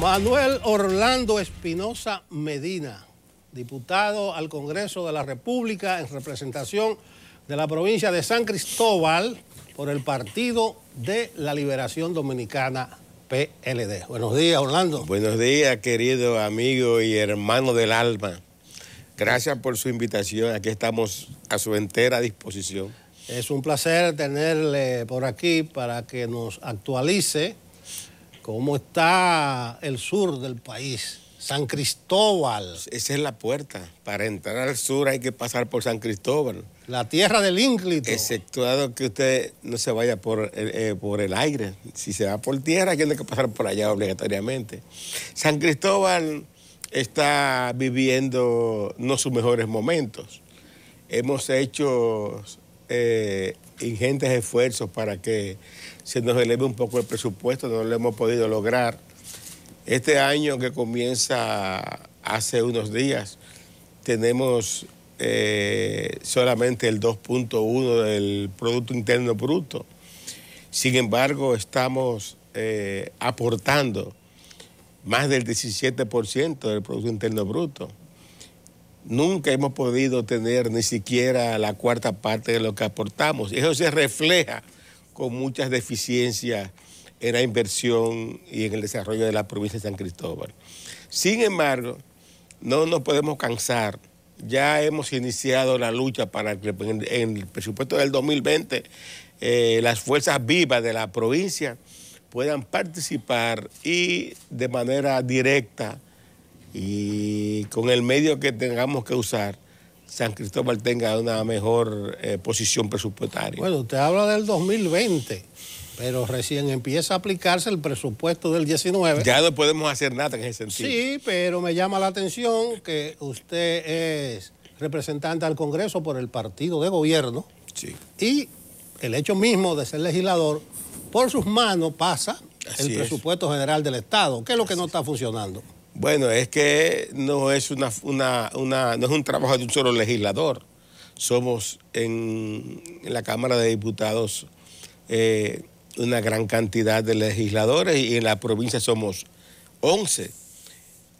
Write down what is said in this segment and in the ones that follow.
Manuel Orlando Espinosa Medina, diputado al Congreso de la República en representación de la provincia de San Cristóbal por el Partido de la Liberación Dominicana, PLD. Buenos días, Orlando. Buenos días, querido amigo y hermano del alma. Gracias por su invitación. Aquí estamos a su entera disposición. Es un placer tenerle por aquí para que nos actualice ¿Cómo está el sur del país? San Cristóbal. Esa es la puerta. Para entrar al sur hay que pasar por San Cristóbal. La tierra del ínclito. Exceptuado que usted no se vaya por el, eh, por el aire. Si se va por tierra, tiene que pasar por allá obligatoriamente. San Cristóbal está viviendo no sus mejores momentos. Hemos hecho eh, ingentes esfuerzos para que se nos eleve un poco el presupuesto, no lo hemos podido lograr. Este año que comienza hace unos días, tenemos eh, solamente el 2.1 del Producto Interno Bruto. Sin embargo, estamos eh, aportando más del 17% del Producto Interno Bruto nunca hemos podido tener ni siquiera la cuarta parte de lo que aportamos. Eso se refleja con muchas deficiencias en la inversión y en el desarrollo de la provincia de San Cristóbal. Sin embargo, no nos podemos cansar. Ya hemos iniciado la lucha para que en el presupuesto del 2020 eh, las fuerzas vivas de la provincia puedan participar y de manera directa y con el medio que tengamos que usar, San Cristóbal tenga una mejor eh, posición presupuestaria. Bueno, usted habla del 2020, pero recién empieza a aplicarse el presupuesto del 19. Ya no podemos hacer nada en ese sentido. Sí, pero me llama la atención que usted es representante al Congreso por el partido de gobierno. Sí. Y el hecho mismo de ser legislador, por sus manos pasa el presupuesto general del Estado, que es lo que no está funcionando. Bueno, es que no es, una, una, una, no es un trabajo de un solo legislador. Somos en, la Cámara de Diputados eh, una gran cantidad de legisladores y en la provincia somos 11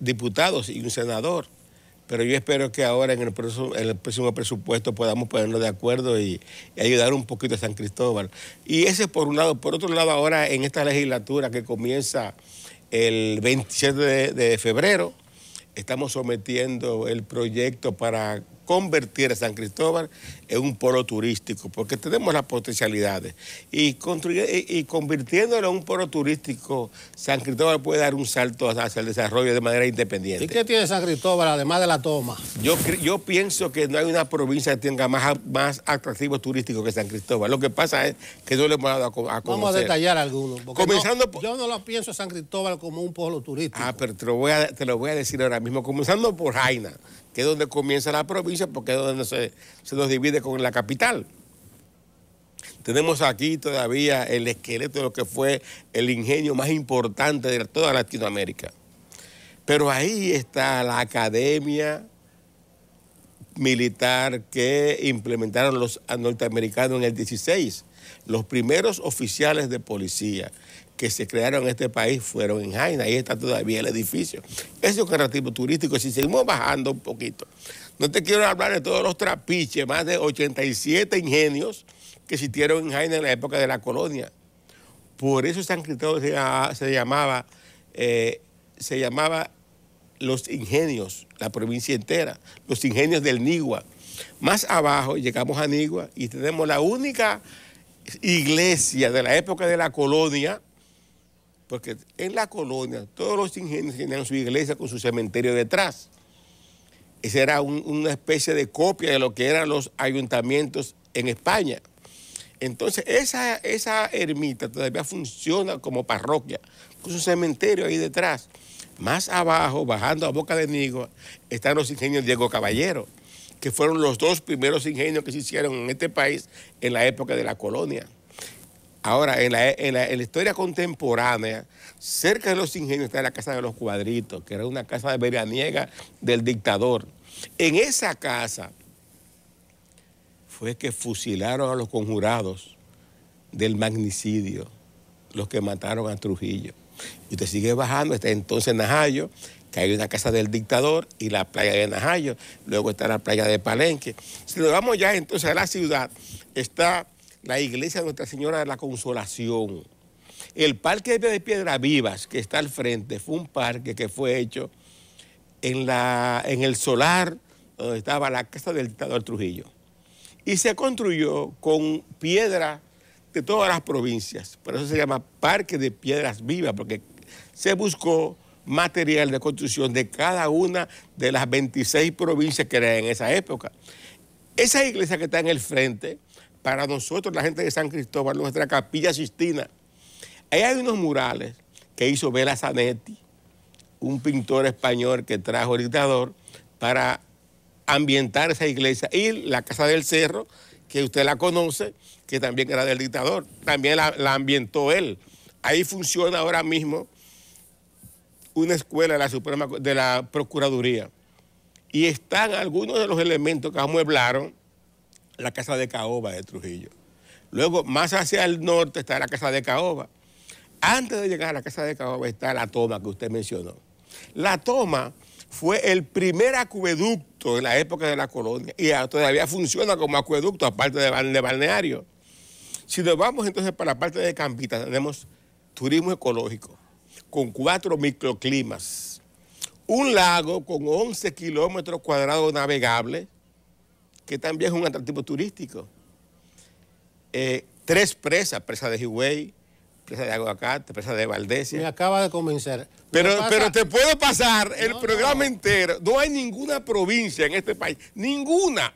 diputados y un senador. Pero yo espero que ahora en el, próximo, presupuesto podamos ponernos de acuerdo y, ayudar un poquito a San Cristóbal. Y ese por un lado. Por otro lado, ahora en esta legislatura que comienza el 27 de, de febrero estamos sometiendo el proyecto para convertir a San Cristóbal en un polo turístico, porque tenemos las potencialidades. Y, y convirtiéndolo en un polo turístico, San Cristóbal puede dar un salto hacia el desarrollo de manera independiente. ¿Y qué tiene San Cristóbal, además de la toma? Yo, yo pienso que no hay una provincia que tenga más, más atractivo turístico que San Cristóbal. Lo que pasa es que no le hemos dado a, conocer. Vamos a detallar algunos. Comenzando yo no lo pienso San Cristóbal como un polo turístico. Ah, pero te lo voy a, te lo voy a decir ahora mismo. Comenzando por Jaina que es donde comienza la provincia, porque es donde se, nos divide con la capital. Tenemos aquí todavía el esqueleto de lo que fue el ingenio más importante de toda Latinoamérica. Pero ahí está la academia militar que implementaron los norteamericanos en el 16 los primeros oficiales de policía que se crearon en este país fueron en Jaina, ahí está todavía el edificio. Ese es un narrativo turístico, si seguimos bajando un poquito. No te quiero hablar de todos los trapiches, más de 87 ingenios que existieron en Jaina en la época de la colonia. Por eso San Cristóbal se, llamaba, se eh, llamaba, se llamaba los ingenios, la provincia entera, los ingenios del Nigua. Más abajo llegamos a Nigua y tenemos la única iglesia de la época de la colonia, porque en la colonia todos los ingenios tenían su iglesia con su cementerio detrás. Esa era una especie de copia de lo que eran los ayuntamientos en España. Entonces, esa, esa ermita todavía funciona como parroquia, con su cementerio ahí detrás. Más abajo, bajando a Boca de Nigo, están los ingenios Diego Caballero que fueron los dos primeros ingenios que se hicieron en este país en la época de la colonia. Ahora, en la, historia contemporánea, cerca de los ingenios está la Casa de los Cuadritos, que era una casa de veraniega del dictador. En esa casa fue que fusilaron a los conjurados del magnicidio, los que mataron a Trujillo. Y usted sigue bajando, hasta entonces Najayo, que hay una casa del dictador y la playa de Najayo, luego está la playa de Palenque. Si nos vamos ya entonces a la ciudad, está la iglesia de Nuestra Señora de la Consolación. El parque de piedras Vivas, que está al frente, fue un parque que fue hecho en, la, en el solar donde estaba la casa del dictador Trujillo. Y se construyó con piedra de todas las provincias. Por eso se llama Parque de Piedras Vivas, porque se buscó material de construcción de cada una de las 26 provincias que era en esa época. Esa iglesia que está en el frente, para nosotros, la gente de San Cristóbal, nuestra capilla Sistina, ahí hay unos murales que hizo Vela Zanetti, un pintor español que trajo el dictador, para ambientar esa iglesia. Y la Casa del Cerro, que usted la conoce, que también era del dictador, también la ambientó él. Ahí funciona ahora mismo una escuela de la, Procuraduría. Y están algunos de los elementos que amueblaron la Casa de Caoba de Trujillo. Luego, más hacia el norte está la Casa de Caoba. Antes de llegar a la Casa de Caoba está la toma que usted mencionó. La toma fue el primer acueducto en la época de la colonia y todavía funciona como acueducto, aparte de, balneario. Si nos vamos entonces para la parte de Campita, tenemos turismo ecológico con cuatro microclimas, un lago con 11 kilómetros cuadrados navegables, que también es un atractivo turístico, eh, tres presas, presa de Higüey, presa de Aguacate, presa de Valdesia. Me acaba de convencer. Pero, pero te puedo pasar el programa entero. No hay ninguna provincia en este país, ninguna,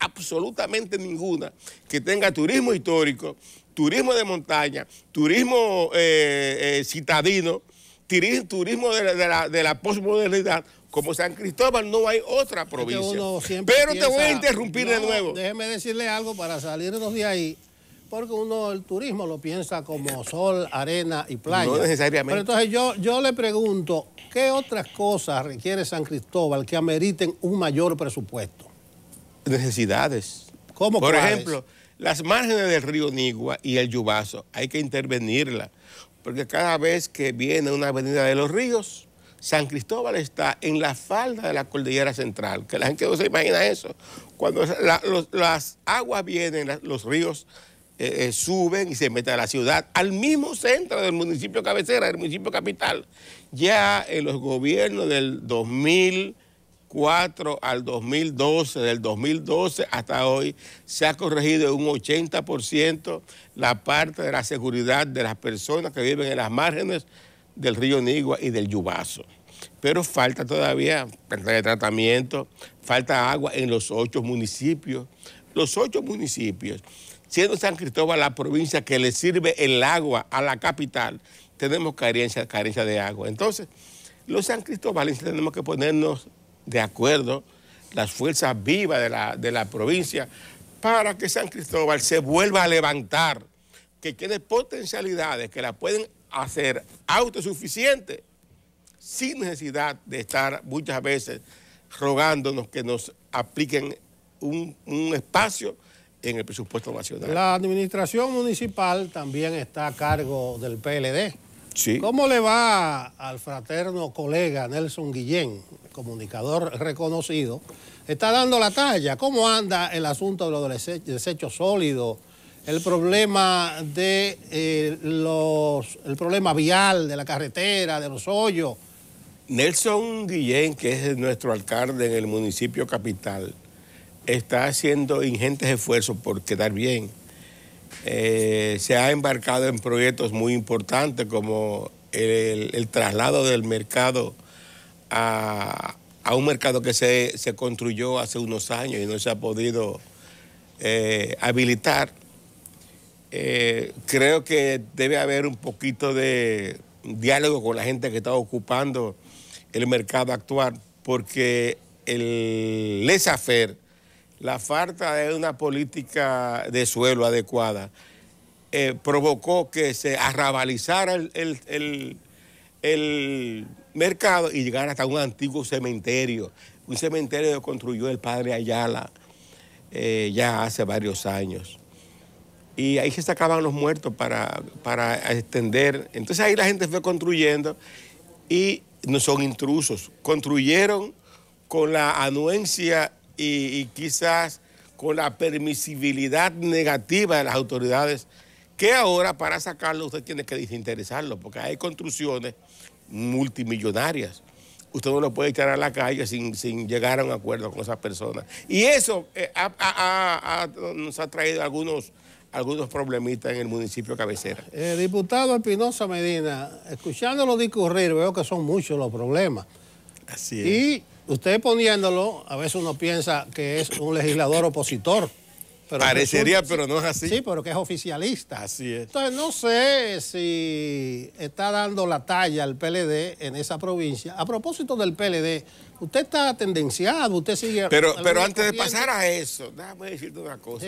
absolutamente ninguna, que tenga turismo histórico, turismo de montaña, turismo eh, eh, citadino, turismo de la, de posmodernidad, como San Cristóbal no hay otra provincia. Pero te voy a interrumpir de nuevo. Déjeme decirle algo para salirnos de ahí. Porque uno el turismo lo piensa como sol, arena y playa. No necesariamente. Pero entonces yo, yo le pregunto, ¿qué otras cosas requiere San Cristóbal que ameriten un mayor presupuesto? Necesidades. ¿Cómo Por ejemplo, las márgenes del río Nigua y el Yubazo hay que intervenirla, porque cada vez que viene una avenida de los ríos, San Cristóbal está en la falda de la cordillera central, que la gente no se imagina eso. Cuando las aguas vienen, los ríos eh, eh, suben y se meten a la ciudad, al mismo centro del municipio cabecera, del municipio capital. Ya en los gobiernos del 2000... 4 al 2012, del 2012 hasta hoy, se ha corregido en un 80% la parte de la seguridad de las personas que viven en las márgenes del río Nigua y del Yubazo. Pero falta todavía de tratamiento, falta agua en los ocho municipios. Los ocho municipios, siendo San Cristóbal la provincia que le sirve el agua a la capital, tenemos carencia, carencia de agua. Entonces, los san Cristóbales tenemos que ponernos de acuerdo, las fuerzas vivas de la, provincia, para que San Cristóbal se vuelva a levantar, que quede potencialidades que la pueden hacer autosuficiente, sin necesidad de estar muchas veces rogándonos que nos apliquen un, un espacio en el presupuesto nacional. La administración municipal también está a cargo del PLD. ¿Cómo le va al fraterno colega Nelson Guillén, comunicador reconocido? Está dando la talla. ¿Cómo anda el asunto de los desechos sólidos? El problema de eh, los, el problema vial de la carretera, de los hoyos. Nelson Guillén, que es nuestro alcalde en el municipio capital, está haciendo ingentes esfuerzos por quedar bien eh, se ha embarcado en proyectos muy importantes como el, traslado del mercado a, un mercado que se, construyó hace unos años y no se ha podido eh, habilitar. Eh, creo que debe haber un poquito de diálogo con la gente que está ocupando el mercado actual, porque el lesafer la falta de una política de suelo adecuada eh, provocó que se arrabalizara el, mercado y llegara hasta un antiguo cementerio, un cementerio que construyó el padre Ayala eh, ya hace varios años. Y ahí se sacaban los muertos para, para extender. Entonces ahí la gente fue construyendo y no son intrusos. Construyeron con la anuencia y, quizás con la permisibilidad negativa de las autoridades, que ahora para sacarlo usted tiene que desinteresarlo, porque hay construcciones multimillonarias. Usted no lo puede echar a la calle sin, llegar a un acuerdo con esas personas. Y eso eh, nos ha traído algunos, algunos problemitas en el municipio cabecera. Eh, diputado Espinosa Medina, escuchándolo discurrir, veo que son muchos los problemas. Así es. Usted poniéndolo, a veces uno piensa que es un legislador opositor. Parecería, pero no es así. Sí, pero que es oficialista. Así es. Entonces, no sé si está dando la talla al PLD en esa provincia. A propósito del PLD, usted está tendenciado, usted sigue... Pero, pero antes de pasar a eso, déjame decirte una cosa.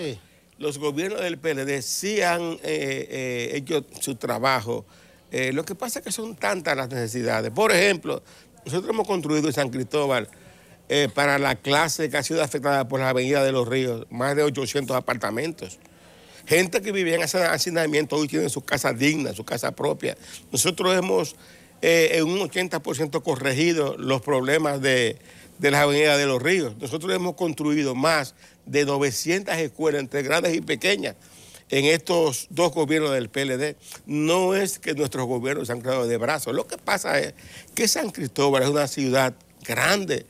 Los gobiernos del PLD sí han eh, eh, hecho su trabajo. Eh, lo que pasa es que son tantas las necesidades. Por ejemplo, nosotros hemos construido en San Cristóbal eh, para la clase que ha sido afectada por la Avenida de los Ríos, más de 800 apartamentos. Gente que vivía en ese hacinamiento hoy tiene su casa digna, su casa propia. Nosotros hemos eh, en un 80% corregido los problemas de, de la Avenida de los Ríos. Nosotros hemos construido más de 900 escuelas, entre grandes y pequeñas, en estos dos gobiernos del PLD no es que nuestros gobiernos se han quedado de brazos. Lo que pasa es que San Cristóbal es una ciudad grande,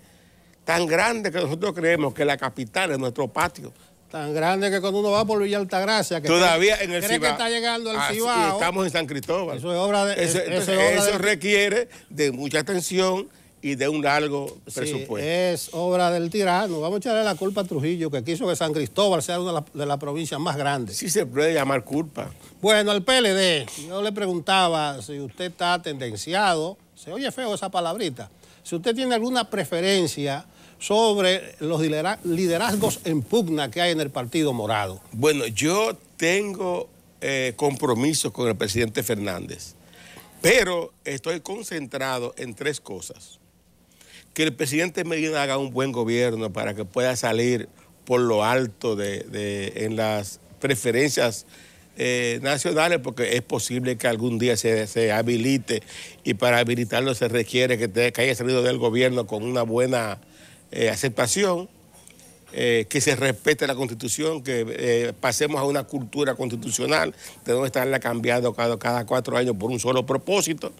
tan grande que nosotros creemos que la capital es nuestro patio. Tan grande que cuando uno va por Villa Altagracia, que todavía en el cree que está llegando Cibao. Estamos en San Cristóbal. Eso es obra de. requiere de mucha atención y de un largo presupuesto. es obra del tirano. Vamos a echarle la culpa a Trujillo, que quiso que San Cristóbal sea una de las provincias más grandes. Sí se puede llamar culpa. Bueno, al PLD, yo le preguntaba si usted está tendenciado, se oye feo esa palabrita, si usted tiene alguna preferencia sobre los liderazgos en pugna que hay en el Partido Morado. Bueno, yo tengo eh, compromisos con el presidente Fernández, pero estoy concentrado en tres cosas que el presidente Medina haga un buen gobierno para que pueda salir por lo alto de, en las preferencias eh, nacionales, porque es posible que algún día se, se habilite y para habilitarlo se requiere que, te, haya salido del gobierno con una buena eh, aceptación. Eh, que se respete la constitución, que eh, pasemos a una cultura constitucional, de no estarla cambiando cada, cada cuatro años por un solo propósito,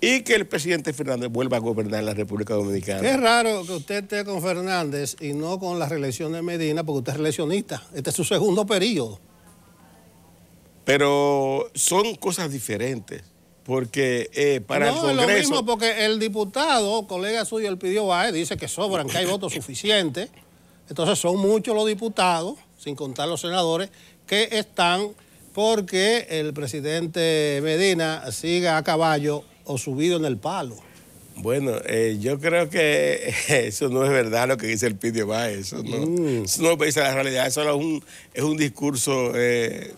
y que el presidente Fernández vuelva a gobernar la República Dominicana. Es raro que usted esté con Fernández y no con la reelección de Medina, porque usted es reeleccionista. Este es su segundo periodo. Pero son cosas diferentes porque eh, para el Congreso... lo mismo porque el diputado, colega suyo, el pidió dice que sobran, que hay votos suficientes. Entonces son muchos los diputados, sin contar los senadores, que están porque el presidente Medina siga a caballo o subido en el palo. Bueno, eh, yo creo que eso no es verdad lo que dice el Pidio Báez. Eso no, mm. no dice la realidad. Eso es un, es un discurso eh,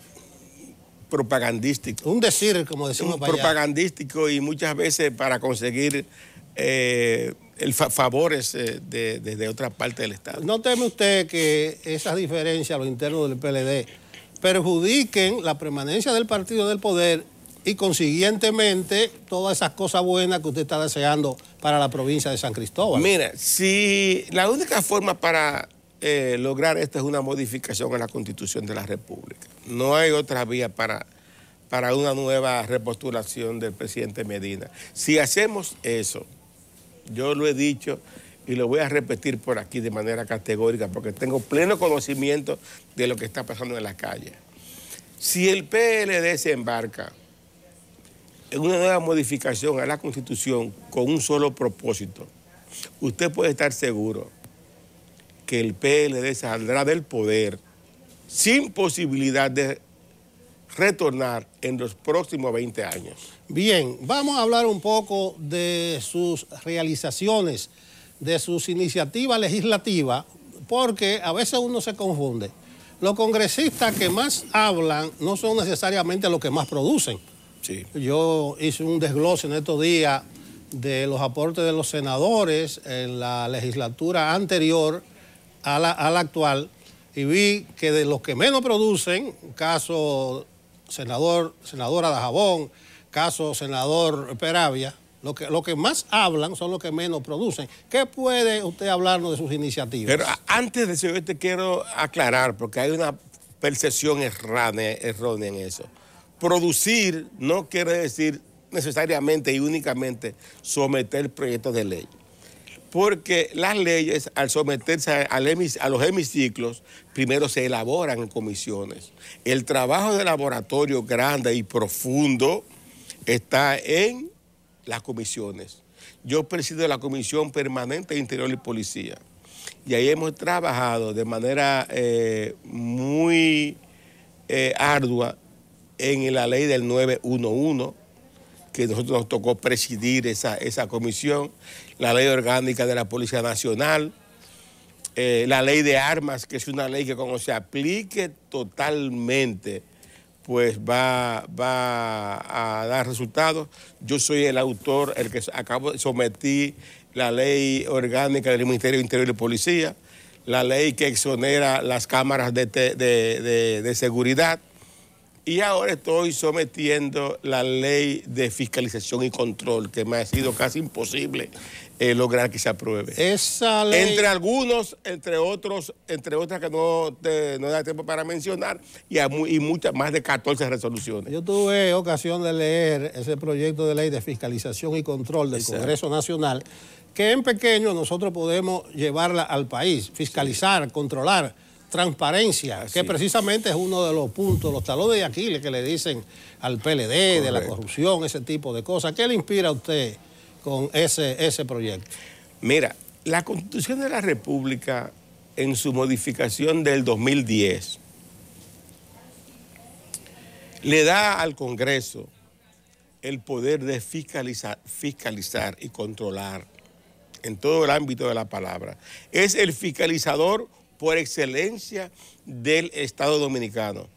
propagandístico. Un decir, como decimos. propagandístico y muchas veces para conseguir eh, el favores eh, de, otra parte del Estado. ¿No teme usted que esas diferencias a lo interno del PLD perjudiquen la permanencia del partido del poder y consiguientemente todas esas cosas buenas que usted está deseando para la provincia de San Cristóbal? Mira, si la única forma para eh, lograr esto es una modificación en la constitución de la República, no hay otra vía para para una nueva repostulación del presidente Medina. Si hacemos eso, yo lo he dicho y lo voy a repetir por aquí de manera categórica porque tengo pleno conocimiento de lo que está pasando en la calle. Si el PLD se embarca en una nueva modificación a la Constitución con un solo propósito, usted puede estar seguro que el PLD saldrá del poder sin posibilidad de retornar en los próximos 20 años. Bien, vamos a hablar un poco de sus realizaciones, de sus iniciativas legislativas, porque a veces uno se confunde. Los congresistas que más hablan no son necesariamente los que más producen. Sí. Yo hice un desglose en estos días de los aportes de los senadores en la legislatura anterior a la, a la actual y vi que de los que menos producen, caso senador, senadora Dajabón, caso senador Peravia, lo que, lo que más hablan son los que menos producen. ¿Qué puede usted hablarnos de sus iniciativas? Pero antes de eso, yo te quiero aclarar, porque hay una percepción errónea en eso. Producir no quiere decir necesariamente y únicamente someter proyectos de ley porque las leyes, al someterse a, los hemiciclos, primero se elaboran en comisiones. El trabajo de laboratorio grande y profundo está en las comisiones. Yo presido la Comisión Permanente de Interior y Policía. Y ahí hemos trabajado de manera eh, muy eh, ardua en la ley del 911, que nosotros nos tocó presidir esa, esa comisión la ley orgánica de la Policía Nacional, eh, la ley de armas, que es una ley que cuando se aplique totalmente, pues va, a dar resultados. Yo soy el autor, el que acabo, sometí la ley orgánica del Ministerio Interior y Policía, la ley que exonera las cámaras de, de seguridad y ahora estoy sometiendo la ley de fiscalización y control, que me ha sido casi imposible eh, lograr que se apruebe. Esa ley... Entre algunos, entre otros, entre otras que no, no da tiempo para mencionar, y, y muchas, más de 14 resoluciones. Yo tuve ocasión de leer ese proyecto de ley de fiscalización y control del Congreso Nacional, que en pequeño nosotros podemos llevarla al país, fiscalizar, controlar transparencia, que precisamente es uno de los puntos, los talones de Aquiles que le dicen al PLD, de la corrupción, ese tipo de cosas. ¿Qué le inspira a usted con ese, ese proyecto? Mira, la Constitución de la República, en su modificación del 2010, le da al Congreso el poder de fiscalizar, fiscalizar y controlar en todo el ámbito de la palabra. Es el fiscalizador por excelencia del Estado Dominicano.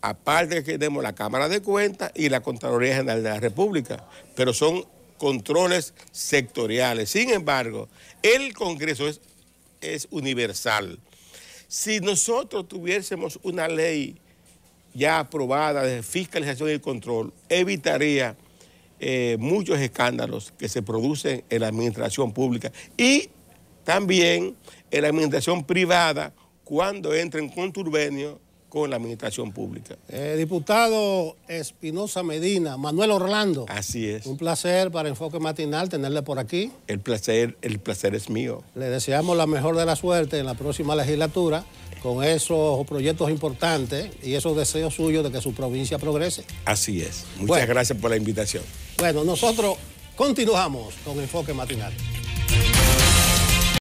Aparte que tenemos la Cámara de Cuentas y la Contraloría General de la República, pero son controles sectoriales. Sin embargo, el Congreso es, es universal. Si nosotros tuviésemos una ley ya aprobada de fiscalización y control, evitaría eh, muchos escándalos que se producen en la administración pública y también en la administración privada cuando entra en conturbenio con la administración pública. Eh, diputado Espinosa Medina, Manuel Orlando. Así es. Un placer para Enfoque Matinal tenerle por aquí. El placer, el placer es mío. Le deseamos la mejor de la suerte en la próxima legislatura con esos proyectos importantes y esos deseos suyos de que su provincia progrese. Así es. Muchas gracias por la invitación. Bueno, nosotros continuamos con Enfoque Matinal.